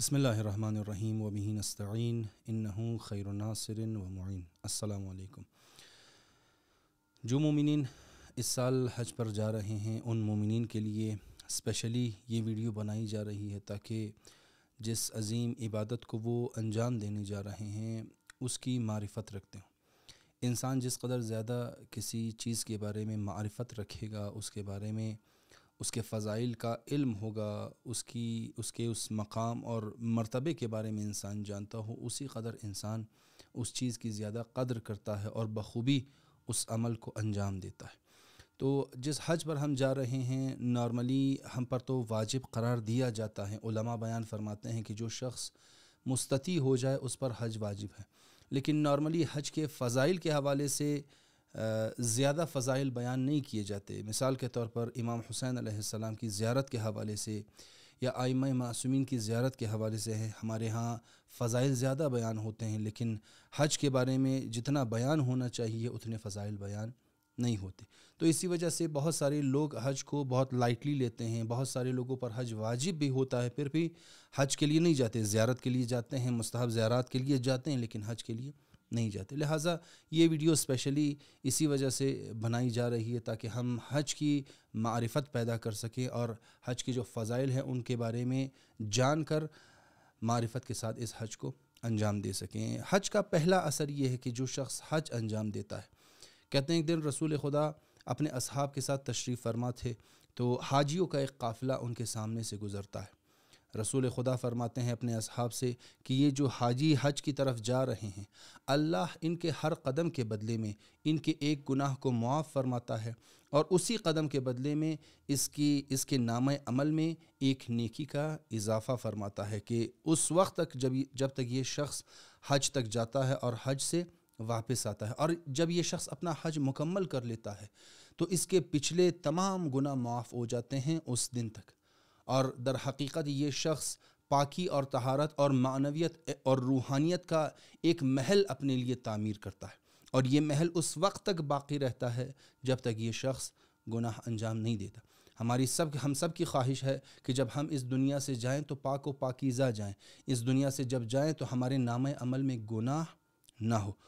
बसमीम वबी नस्तीन इन खैर नासिर व मुन असलकम जो मोमिन इस साल हज पर जा रहे हैं उन मोमिन के लिए स्पेशली ये वीडियो बनाई जा रही है ताकि जिस अजीम इबादत को वो अंजाम देने जा रहे हैं उसकी मारिफत रखते हैं इंसान जिस कदर ज़्यादा किसी चीज़ के बारे में मारिफत रखेगा उसके बारे में उसके फ़ज़ाइल का इल्म होगा उसकी उसके उस मकाम और मरतबे के बारे में इंसान जानता हो उसी कदर इंसान उस चीज़ की ज़्यादा कदर करता है और बखूबी उस अमल को अंजाम देता है तो जिस हज पर हम जा रहे हैं नॉर्मली हम पर तो वाजिब करार दिया जाता है उलमा बयान फरमाते हैं कि जो शख्स मुस्ती हो जाए उस पर हज वाजिब है लेकिन नॉर्मली हज के फ़ज़ाइल के हवाले से ज़्यादा फ़ज़ाइल बयान नहीं किए जाते मिसाल के तौर पर इमाम हुसैन सलाम की ज़्यारत के हवाले से या आयमा मासूमिन की ज़्यारत के हवाले से है हमारे यहाँ फ़ज़ाइल ज़्यादा बयान होते हैं लेकिन हज के बारे में जितना बयान होना चाहिए उतने फ़ज़ाइल बयान नहीं होते तो इसी वजह से बहुत सारे लोग हज को बहुत लाइटली लेते हैं बहुत सारे लोगों पर हज वाजिब भी होता है फिर भी हज के लिए नहीं जाते ज़्यारत के लिए जाते हैं मुस्तहब ज़्यारत के लिए जाते हैं लेकिन हज के लिए नहीं जाते लिहाजा ये वीडियो स्पेशली इसी वजह से बनाई जा रही है ताकि हम हज की मारफत पैदा कर सकें और हज के जो फ़ज़ाइल हैं उनके बारे में जान कर मारफत के साथ इस हज को अंजाम दे सकें हज का पहला असर ये है कि जो शख्स हज अंजाम देता है कहते हैं एक दिन रसूल खुदा अपने असहाब के साथ तशरीफ़ फरमा थे तो हाजियों का एक काफ़िला उनके सामने से गुज़रता है रसूल खुदा फरमाते हैं अपने अहाब से कि ये जो हाजी हज की तरफ जा रहे हैं अल्लाह इनके हर कदम के बदले में इनके एक गुनाह को मुआफ़ फरमाता है और उसी कदम के बदले में इसकी इसके नाम अमल में एक नेकी का इजाफ़ा फरमाता है कि उस वक्त तक जब जब तक ये शख्स हज तक जाता है और हज से वापस आता है और जब ये शख्स अपना हज मुकम्मल कर लेता है तो इसके पिछले तमाम गुना माफ़ हो जाते हैं उस दिन तक और दर हकीकत ये शख्स पाकि और तहारत और मानवियत और रूहानियत का एक महल अपने लिए तामीर करता है और ये महल उस वक्त तक बाकी रहता है जब तक ये शख्स गुनाह अंजाम नहीं देता हमारी सब हम सब की ख्वाहिश है कि जब हम इस दुनिया से जाएं तो पाक व पाकिजा जाएं इस दुनिया से जब जाएं तो हमारे नाम अमल में गुनाह ना हो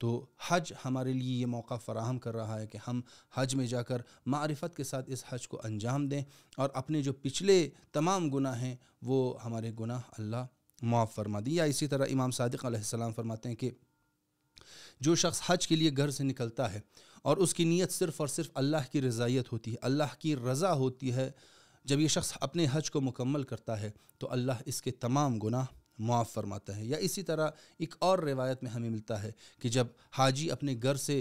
तो हज हमारे लिए ये मौका फ़राहम कर रहा है कि हम हज में जाकर मारफत के साथ इस हज को अंजाम दें और अपने जो पिछले तमाम गुनाह हैं वो हमारे गुनाह अल्लाह मुआफ़ फरमा दी या इसी तरह इमाम सादिक सलाम फरमाते हैं कि जो शख्स हज के लिए घर से निकलता है और उसकी नीयत सिर्फ़ और सिर्फ अल्लाह की रज़ायत होती है अल्लाह की रज़ा होती है जब ये शख्स अपने हज को मुकम्मल करता है तो अल्लाह इसके तमाम गुनाह मुआफ़ फरमाता है या इसी तरह एक और रिवायत में हमें मिलता है कि जब हाजी अपने घर से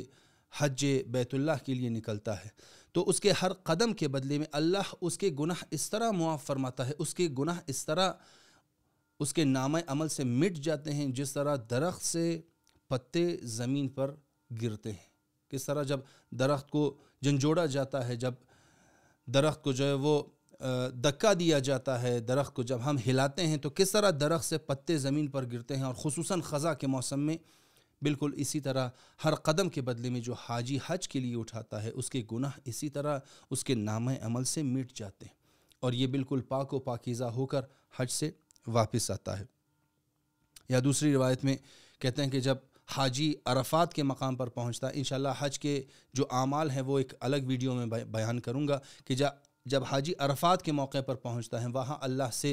हज बैतुल्ला के लिए निकलता है तो उसके हर कदम के बदले में अल्लाह उसके गुनाह इस तरह मुआफ़ फरमाता है उसके गुनाह इस तरह उसके नाम अमल से मिट जाते हैं जिस तरह दरख्त से पत्ते ज़मीन पर गिरते हैं किस तरह जब दरख्त को झंझोड़ा जाता है जब दरख्त को जो है वो धक्का दिया जाता है दरख्त को जब हम हिलाते हैं तो किस तरह दरख्त से पत्ते ज़मीन पर गिरते हैं और खसूस ख़ज़ा के मौसम में बिल्कुल इसी तरह हर कदम के बदले में जो हाजी हज के लिए उठाता है उसके गुनाह इसी तरह उसके नाम अमल से मिट जाते हैं और ये बिल्कुल पाक व पाकिज़ा होकर हज से वापस आता है या दूसरी रिवायत में कहते हैं कि जब हाजी अरफात के मकाम पर पहुंचता है इन हज के जो आमाल हैं वो एक अलग वीडियो में बयान करूंगा कि जब जब हाजी अरफात के मौके पर पहुंचता है वहाँ अल्लाह से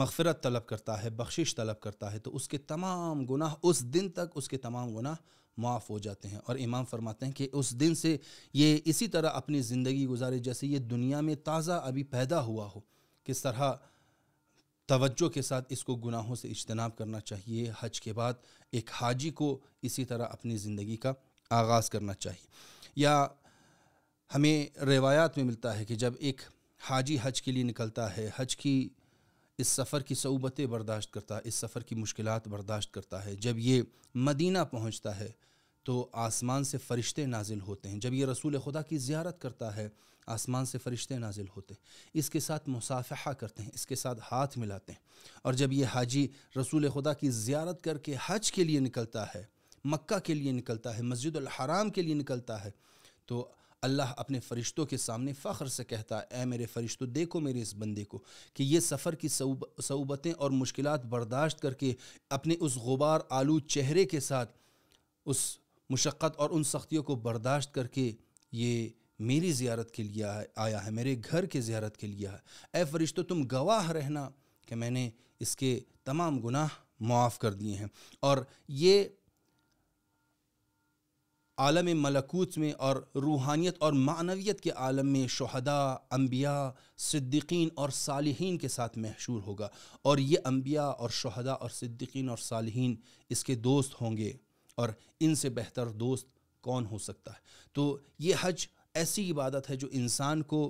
मगफरत तलब करता है बख्शिश तलब करता है तो उसके तमाम गुनाह उस दिन तक उसके तमाम गुनाह माफ़ हो जाते हैं और इमाम फरमाते हैं कि उस दिन से ये इसी तरह अपनी ज़िंदगी गुजारे जैसे ये दुनिया में ताज़ा अभी पैदा हुआ हो किस तरह तवज्जो के साथ इसको गुनाहों से इज्तनाब करना चाहिए हज के बाद एक हाजी को इसी तरह अपनी ज़िंदगी का आगाज़ करना चाहिए या हमें रवायात में मिलता है कि जब एक हाजी हज के लिए निकलता है हज की इस सफ़र की सऊबतें बर्दाश्त करता है इस सफ़र की मुश्किल बर्दाश्त करता है जब ये मदीना पहुँचता है तो आसमान से फ़रिश्ते नाजिल होते हैं जब ये रसूल खुदा की ज़्यारत करता है आसमान से फ़रिश्ते नाजिल होते हैं इसके साथ मुसाफ़ा करते हैं इसके साथ हाथ मिलाते हैं और जब ये हाजी रसूल खुदा की ज़्यारत करके हज के लिए निकलता है मक्का के लिए निकलता है मस्जिद हराम के लिए निकलता है तो अल्लाह अपने फ़रिश्तों के सामने फ़ख्र से कहता है ए मेरे फ़रिश्तों देखो मेरे इस बंदे को कि ये सफ़र की सऊबतें और मुश्किल बर्दाश्त करके अपने उस गुबार आलू चेहरे के साथ उस मुशक्क़त और उन सख्तियों को बर्दाश्त करके ये मेरी ज़्यारत के लिए आया है मेरे घर के ज़्यारत के लिए है ए फ़रिश्तों तुम गवाह रहना कि मैंने इसके तमाम गुनाह माफ़ कर दिए हैं और ये आलम मलकूत में और रूहानियत और मानवियत के आलम में शहदा अम्बिया सिद्दीकीन और सालहीन के साथ महशूर होगा और ये अम्बिया और शहदा और सिद्दीकीन और सालहीन इसके दोस्त होंगे और इनसे बेहतर दोस्त कौन हो सकता है तो ये हज ऐसी इबादत है जो इंसान को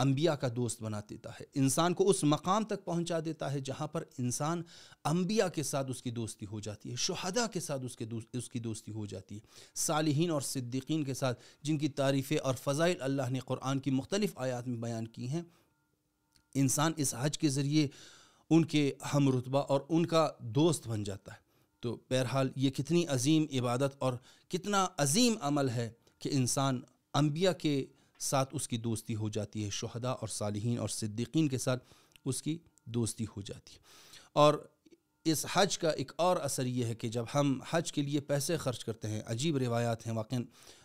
अम्बिया का दोस्त बना देता है इंसान को उस मकाम तक पहुंचा देता है जहां पर इंसान अम्बिया के साथ उसकी दोस्ती हो जाती है शहदा के साथ उसके दोस्त उसकी दोस्ती हो जाती है सालहीन और सिद्दीकीन के साथ जिनकी तारीफ़ें और फ़ज़ाइल अल्लाह ने क़ुरान की मुख्तलिफ़ आयात में बयान की हैं इंसान इस हज के ज़रिए उनके हम रुतबा और उनका दोस्त बन जाता है तो बहरहाल ये कितनी अजीम इबादत और कितना अजीम अमल है कि इंसान अम्बिया के साथ उसकी दोस्ती हो जाती है शहदा और सालिहीन और सिद्दीकीन के साथ उसकी दोस्ती हो जाती है और इस हज का एक और असर यह है कि जब हम हज के लिए पैसे खर्च करते हैं अजीब रिवायात हैं वाक़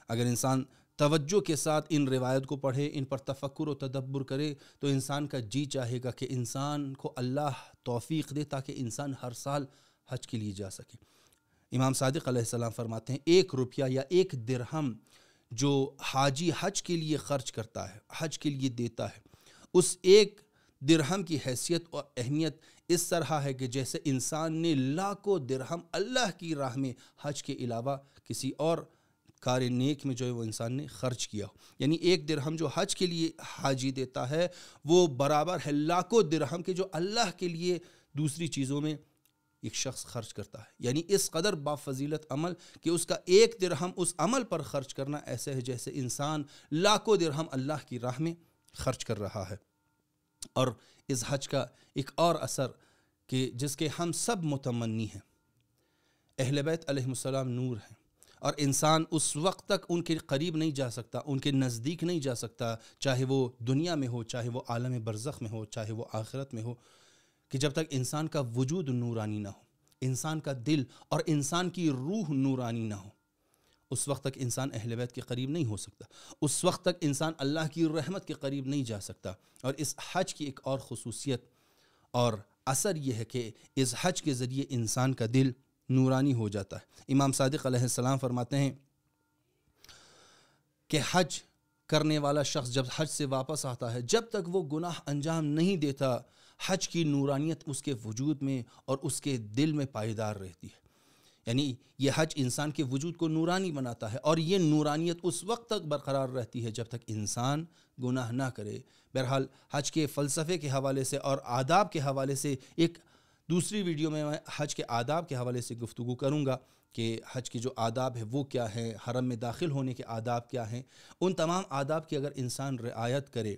अगर इंसान तवज्जो के साथ इन रिवायत को पढ़े इन पर तफक्र व तदब्बर करे तो इंसान का जी चाहेगा कि इंसान को अल्लाह तौफीक दे ताकि इंसान हर साल हज के लिए जा सके इमाम सादिक फरमाते हैं एक रुपया या एक दिरहम जो हाजी हज के लिए ख़र्च करता है हज के लिए देता है उस एक दिरहम की हैसियत और अहमियत इस तरह है कि जैसे इंसान ने लाखों दिरहम अल्लाह की राह में हज के अलावा किसी और कार्य नेक में जो है वो इंसान ने खर्च किया हो यानी एक दिरहम जो हज के लिए हाजी देता है वो बराबर है लाखों दिरहम के जो अल्लाह के लिए दूसरी चीज़ों में एक शख्स खर्च करता है यानी इस कदर बाफजीलत अमल कि उसका एक दिरहम उस अमल पर खर्च करना ऐसे है जैसे इंसान लाखों दिरहम अल्लाह की राह में खर्च कर रहा है और इस हज का एक और असर कि जिसके हम सब मुतमनी हैं अहल बैत नूर हैं और इंसान उस वक्त तक उनके करीब नहीं जा सकता उनके नज़दीक नहीं जा सकता चाहे वो दुनिया में हो चाहे वो आलम बरज़ में हो चाहे वो आखिरत में हो कि जब तक इंसान का वजूद नूरानी ना हो इंसान का दिल और इंसान की रूह नूरानी ना हो उस वक्त तक इंसान अहल बैत के करीब नहीं हो सकता उस वक्त तक इंसान अल्लाह की रहमत के करीब नहीं जा सकता और इस हज की एक और खसूसियत और असर यह है कि इस हज के ज़रिए इंसान का दिल नूरानी हो जाता है इमाम सादिक सलाम फरमाते हैं कि हज करने वाला शख्स जब हज से वापस आता है जब तक वो गुनाह अंजाम नहीं देता हज की नूरानियत उसके वजूद में और उसके दिल में पायदार रहती है यानी यह हज इंसान के वजूद को नूरानी बनाता है और ये नूरानियत उस वक्त तक बरकरार रहती है जब तक इंसान गुनाह ना करे बहरहाल हज के फ़लसफ़े के हवाले से और आदाब के हवाले से एक दूसरी वीडियो में मैं हज के आदाब के हवाले से गुफ्तु करूँगा कि हज के जो आदाब है वो क्या है हरम में दाखिल होने के आदाब क्या हैं उन तमाम आदाब की अगर इंसान रियायत करे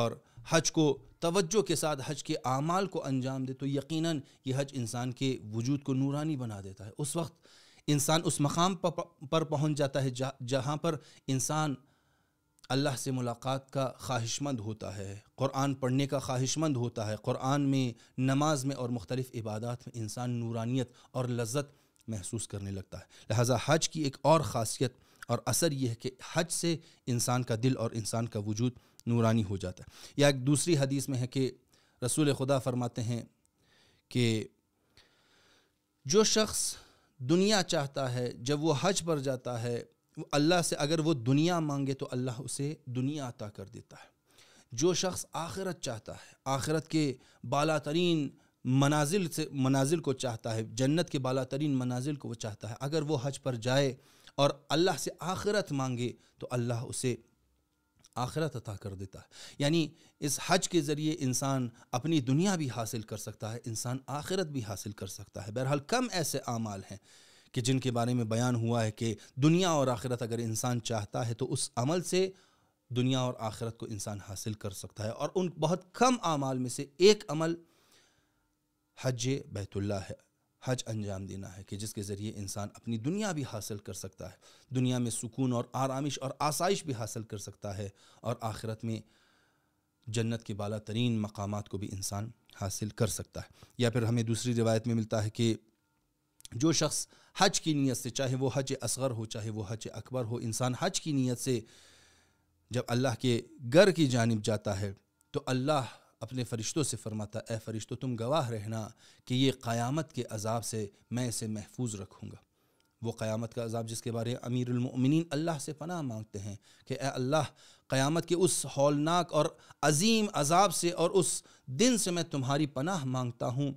और हज को तवज्जो के साथ हज के अमाल को अंजाम दे तो यकीनन ये हज इंसान के वजूद को नूरानी बना देता है उस वक्त इंसान उस मकाम पर पहुंच जाता है जहां पर इंसान अल्लाह से मुलाकात का ख्वाहिशमंद होता है क़ुरान पढ़ने का ख्वाहिशमंद होता है क़ुरान में नमाज में और मुख्तलिफ़ इबादत में इंसान नूरानियत और लज्जत महसूस करने लगता है लिहाजा हज की एक और ख़ासियत और असर यह है कि हज से इंसान का दिल और इंसान का वजूद नूरानी हो जाता है या एक दूसरी हदीस में है कि रसूल खुदा फरमाते हैं कि जो शख्स दुनिया चाहता है जब वो हज पर जाता है वो अल्लाह से अगर वो दुनिया मांगे तो अल्लाह उसे दुनिया अता कर देता है जो शख्स आखिरत चाहता है आखिरत के बाला तरीन मनाजिल से मनाजिल को चाहता है जन्नत के बाला तरीन मनाजिल को वो चाहता है अगर वो हज पर जाए और अल्लाह से आखिरत मांगे तो अल्लाह उसे आखिरत अता कर देता है यानी इस हज के ज़रिए इंसान अपनी दुनिया भी हासिल कर सकता है इंसान आखिरत भी हासिल कर सकता है बहरहाल कम ऐसे अमाल हैं कि जिनके बारे में बयान हुआ है कि दुनिया और आखिरत अगर इंसान चाहता है तो उस अमल से दुनिया और आखिरत को इंसान हासिल कर सकता है और उन बहुत कम अमाल में से एक अमल हज बैतुल्ला है हज अंजाम देना है कि जिसके ज़रिए इंसान अपनी दुनिया भी हासिल कर सकता है दुनिया में सुकून और आरामिश और आसाइश भी हासिल कर सकता है और आखिरत में जन्नत के बाला तरीन मकाम को भी इंसान हासिल कर सकता है या फिर हमें दूसरी रिवायत में मिलता है कि जो शख्स हज की नीयत से चाहे वो हज असगर हो चाहे वो हज अकबर हो इंसान हज की नीयत से जब अल्लाह के घर की जानब जाता है तो अल्लाह अपने फ़रिश्तों से फरमाता ए फ़रिश्तों तुम गवाह रहना कि ये क़यामत के अजाब से मैं इसे महफूज रखूँगा वो क़यामत का अजाब जिसके बारे में अमीरमिन अल्लाह से पनाह मांगते हैं कि ए अल्लाह क़यामत के उस हौलनाक और अजीम अजाब से और उस दिन से मैं तुम्हारी पनाह मांगता हूँ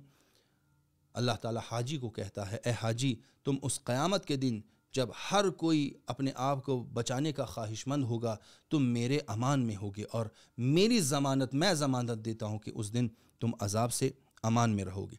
अल्लाह ताला हाजी को कहता है ए हाजी तुम उस क़यामत के दिन जब हर कोई अपने आप को बचाने का ख्वाहिशमंद होगा तुम तो मेरे अमान में होगे और मेरी ज़मानत मैं ज़मानत देता हूँ कि उस दिन तुम अजाब से अमान में रहोगे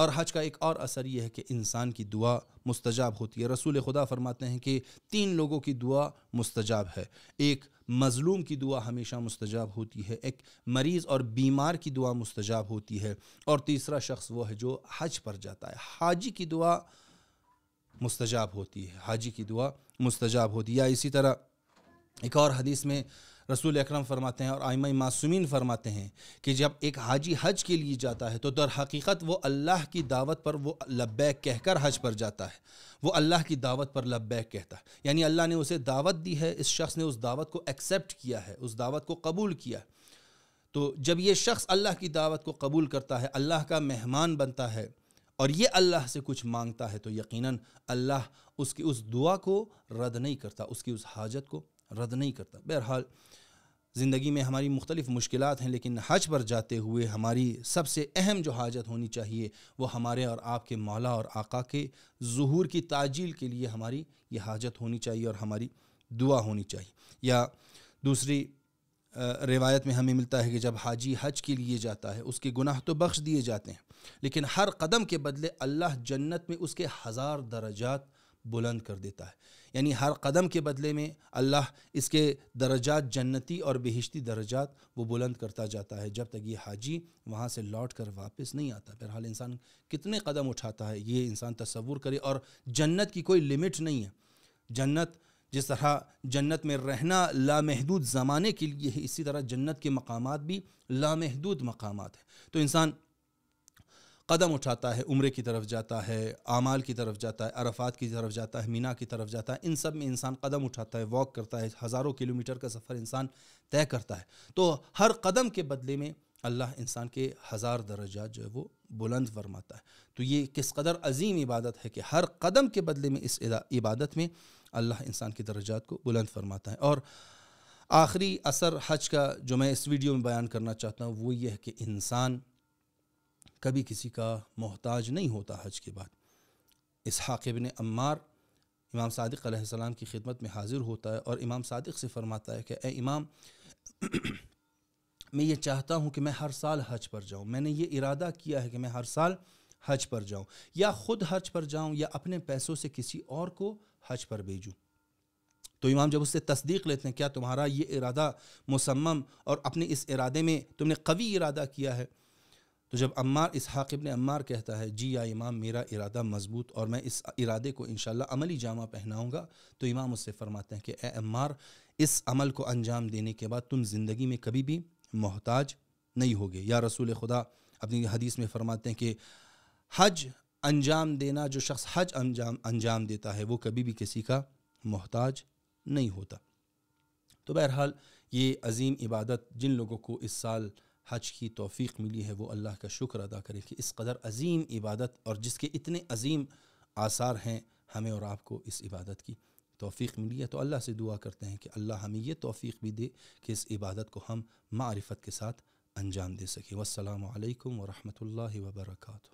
और हज का एक और असर यह है कि इंसान की दुआ मुस्तजाब होती है रसूल खुदा फरमाते हैं कि तीन लोगों की दुआ मुस्तजाब है एक मज़लूम की दुआ हमेशा मुस्तजाब होती है एक मरीज़ और बीमार की दुआ मुस्तजाब होती है और तीसरा शख्स वो है जो हज पर जाता है हाजी की दुआ मुस्तजाब होती है हाजी की दुआ मुस्तजाब होती है या इसी तरह एक और हदीस में रसूल अक्रम फरमाते हैं और आयमा मासूमिन फरमाते हैं कि जब एक हाजी हज के लिए जाता है तो दर हकीकत वो अल्लाह की दावत पर वो लब्बैक कहकर हज पर जाता है वो अल्लाह की दावत पर लब्बैक कहता है यानी अल्लाह ने उसे दावत दी है इस शख्स ने उस दावत को एक्सेप्ट किया है उस दावत को कबूल किया तो जब ये शख्स अल्लाह की दावत को कबूल करता है अल्लाह का मेहमान बनता है और ये अल्लाह से कुछ मांगता है तो यकीनन अल्लाह उसकी उस दुआ को रद्द नहीं करता उसकी उस हाजत को रद्द नहीं करता बहरहाल ज़िंदगी में हमारी मुख्तलिफ़ मुश्किल हैं लेकिन हज पर जाते हुए हमारी सबसे अहम जो हाजत होनी चाहिए वो हमारे और आपके मौला और आका के जहूर की ताजील के लिए हमारी ये हाजत होनी चाहिए और हमारी दुआ होनी चाहिए या दूसरी रिवायत में हमें मिलता है कि जब हाजी हज के लिए जाता है उसके गुनाह तो बख्श दिए जाते हैं लेकिन हर कदम के बदले अल्लाह जन्नत में उसके हज़ार दर्जात बुलंद कर देता है यानी हर कदम के बदले में अल्लाह इसके दर्जात जन्नती और बेहिश्ती दर्जात वो बुलंद करता जाता है जब तक ये हाजी वहाँ से लौट कर वापस नहीं आता बहरहाल इंसान कितने कदम उठाता है ये इंसान तस्वूर करे और जन्नत की कोई लिमिट नहीं है जन्नत जिस तरह जन्नत में रहना लामहदूद ज़माने के लिए है इसी तरह जन्नत के मकाम भी लामहदूद मकाम है तो इंसान कदम उठाता है उम्र की तरफ जाता है आमाल की तरफ जाता है अरफात की तरफ जाता है मीना की तरफ जाता है इन सब में इंसान कदम उठाता है वॉक करता है हज़ारों किलोमीटर का सफ़र इंसान तय करता है तो हर कदम के बदले में अल्लाह इंसान के हज़ार दर्जा जो है वो बुलंद फरमाता है तो ये किस कदर अजीम इबादत है कि हर कदम के बदले में इस इबादत में अल्लाह इंसान के दर्जात को बुलंद फरमाता है और आखिरी असर हज का जो मैं इस वीडियो में बयान करना चाहता हूँ वो ये है कि इंसान कभी किसी का मोहताज नहीं होता हज के बाद इस हाकिबिन अम्मार इमाम सादिक सलाम की खिदमत में हाज़िर होता है और इमाम सादिक से फरमाता है कि ए इमाम मैं ये चाहता हूँ कि मैं हर साल हज पर जाऊँ मैंने ये इरादा किया है कि मैं हर साल हज पर जाऊँ या ख़ुद हज पर जाऊँ या अपने पैसों से किसी और को हज पर भेजूँ तो इमाम जब उससे तस्दीक लेते हैं क्या तुम्हारा ये इरादा मुसम्म और अपने इस इरादे में तुमने कवी इरादा किया है तो जब अम्मार इस हाकिब ने अम्मार कहता है जी या इमाम मेरा इरादा मजबूत और मैं इस इरादे को इन अमली जामा पहनाऊँगा तो इमाम उससे फरमाते हैं कि ए अम्मार इस अमल को अंजाम देने के बाद तुम ज़िंदगी में कभी भी मोहताज नहीं होगे या रसूल खुदा अपनी हदीस में फरमाते हैं कि हज अंजाम देना जो शख्स हज अंजाम अंजाम देता है वो कभी भी किसी का मोहताज नहीं होता तो बहरहाल ये अजीम इबादत जिन लोगों को इस साल हज की तोफ़ी मिली है वो अल्लाह का शुक्र अदा करें कि इस कदर अजीम इबादत और जिसके इतने अजीम आसार हैं हमें और आपको इस इबादत की तोफ़ी मिली है तो अल्लाह से दुआ करते हैं कि अल्लाह हमें ये तोफ़ी भी दे कि इस इबादत को हम मारफत के साथ अंजाम दे सकें वालकम वरहमल वर्का